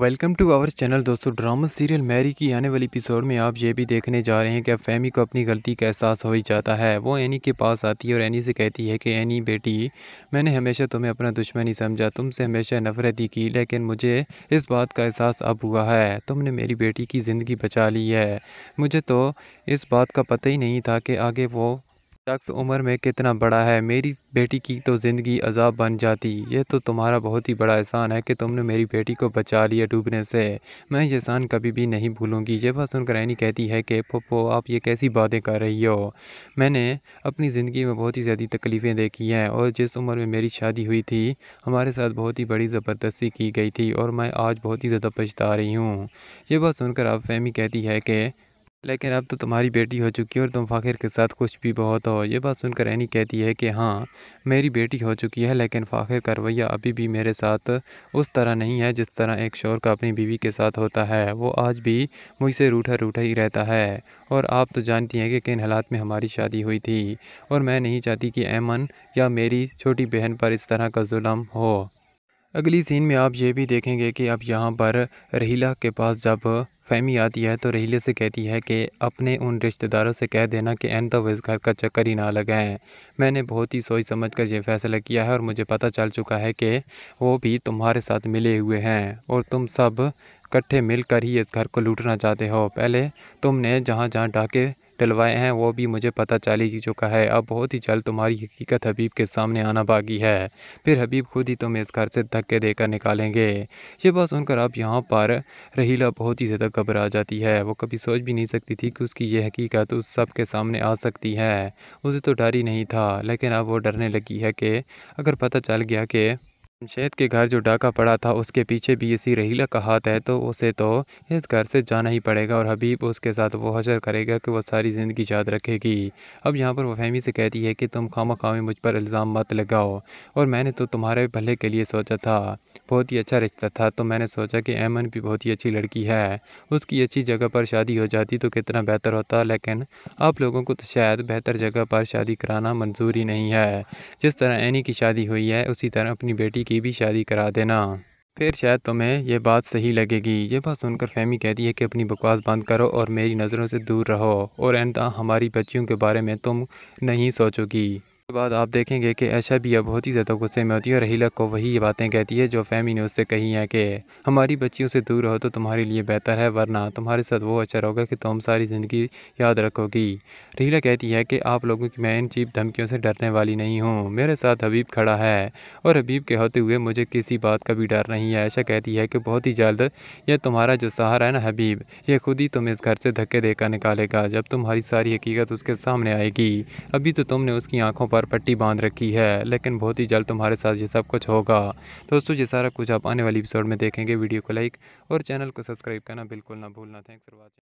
welcome to our channel दोस्तों drama serial मैरी की आने वाली एपिसोड में आप ये भी देखने जा रहे हैं कि फैमी को अपनी गलती का एहसास हो ही जाता है वो एनी के पास आती है और एनी से कहती है कि एनी बेटी मैंने हमेशा तुम्हें अपना दुश्मन ही समझा तुमसे हमेशा नफरत ही की लेकिन मुझे इस बात का एहसास अब हुआ है तुमने मेरी बेटी की ज़िंदगी बचा ली है मुझे तो इस बात का पता ही नहीं था कि आगे वो शख्स उम्र में कितना बड़ा है मेरी बेटी की तो ज़िंदगी अजाब बन जाती ये तो तुम्हारा बहुत ही बड़ा एहसान है कि तुमने मेरी बेटी को बचा लिया डूबने से मैं ये एहसान कभी भी नहीं भूलूंगी यह बात सुनकर रैनी कहती है कि पप्पो आप ये कैसी बातें कर रही हो मैंने अपनी ज़िंदगी में बहुत ही ज़्यादा तकलीफ़ें देखी हैं और जिस उम्र में मेरी शादी हुई थी हमारे साथ बहुत ही बड़ी ज़बरदस्ती की गई थी और मैं आज बहुत ही ज़्यादा पछता रही हूँ ये बात सुनकर आप फहमी कहती है कि लेकिन अब तो तुम्हारी बेटी हो चुकी है और तुम फ़ाखिर के साथ कुछ भी बहुत हो ये बात सुनकर ऐनी कहती है कि हाँ मेरी बेटी हो चुकी है लेकिन फ़ाखिर का रवैया अभी भी मेरे साथ उस तरह नहीं है जिस तरह एक शोर का अपनी बीवी के साथ होता है वो आज भी मुझसे रूठा रूठा ही रहता है और आप तो जानती हैं कि किन हालात में हमारी शादी हुई थी और मैं नहीं चाहती कि ऐमन या मेरी छोटी बहन पर इस तरह का जुल्म हो अगली सीन में आप ये भी देखेंगे कि अब यहाँ पर रहीला के पास जब फहमी आती है तो रहीले से कहती है कि अपने उन रिश्तेदारों से कह देना कि आइंदा वो तो इस घर का चक्कर ही ना लगाएं मैंने बहुत ही सोच समझ कर यह फ़ैसला किया है और मुझे पता चल चुका है कि वो भी तुम्हारे साथ मिले हुए हैं और तुम सब इकट्ठे मिलकर ही इस घर को लूटना चाहते हो पहले तुमने जहाँ जहाँ डाके डलवाए हैं वो भी मुझे पता चल ही चुका है अब बहुत ही जल्द तुम्हारी हकीकत हबीब के सामने आना बाकी है फिर हबीब खुद ही तुम्हें इस घर से धक्के देकर निकालेंगे ये बात सुनकर अब यहाँ पर रहीला बहुत ही ज़्यादा घबरा जाती है वो कभी सोच भी नहीं सकती थी कि उसकी ये हकीकत उस सब के सामने आ सकती है उसे तो डर ही नहीं था लेकिन अब वो डरने लगी है कि अगर पता चल गया कि जमशेद के घर जो डाका पड़ा था उसके पीछे भी इसी रहीला का हाथ है तो उसे तो इस घर से जाना ही पड़ेगा और हबीब उसके साथ वो हजर करेगा कि वो सारी ज़िंदगी याद रखेगी अब यहाँ पर वो फहमी से कहती है कि तुम खामा खामी मुझ पर इल्ज़ाम मत लगाओ और मैंने तो तुम्हारे भले के लिए सोचा था बहुत ही अच्छा रिश्ता था तो मैंने सोचा कि ऐमन भी बहुत ही अच्छी लड़की है उसकी अच्छी जगह पर शादी हो जाती तो कितना बेहतर होता लेकिन आप लोगों को तो शायद बेहतर जगह पर शादी कराना मंजूरी नहीं है जिस तरह एनी की शादी हुई है उसी तरह अपनी बेटी की भी शादी करा देना फिर शायद तुम्हें यह बात सही लगेगी ये बात सुनकर फहमी कहती है कि अपनी बकवास बंद करो और मेरी नज़रों से दूर रहो और एंड हाँ, हमारी बच्चियों के बारे में तुम नहीं सोचोगी उसके बाद आप देखेंगे कि ऐशा भी बहुत ही ज़्यादा गुस्से में होती है और रहीला को वही बातें कहती है जो फैमी ने उससे कही हैं कि हमारी बच्चियों से दूर रहो तो तुम्हारे लिए बेहतर है वरना तुम्हारे साथ वो अच्छा होगा कि तुम सारी ज़िंदगी याद रखोगी रहीला कहती है कि आप लोगों की मैं इन चीप धमकियों से डरने वाली नहीं हूँ मेरे साथ हबीब खड़ा है और हबीब के होते हुए मुझे किसी बात का भी डर नहीं है ऐशा कहती है कि बहुत ही जल्द यह तुम्हारा जो सहारा है ना हबीब ये खुद ही तुम इस घर से धक्के देकर निकालेगा जब तुम्हारी सारी हकीकत उसके सामने आएगी अभी तो तुमने उसकी आँखों पर ऊपर पट्टी बांध रखी है लेकिन बहुत ही जल्द तुम्हारे साथ ये सब कुछ होगा दोस्तों ये सारा कुछ आप आने वाली एपिसोड में देखेंगे वीडियो को लाइक और चैनल को सब्सक्राइब करना बिल्कुल ना भूलना थैंक्स फॉर वॉचिंग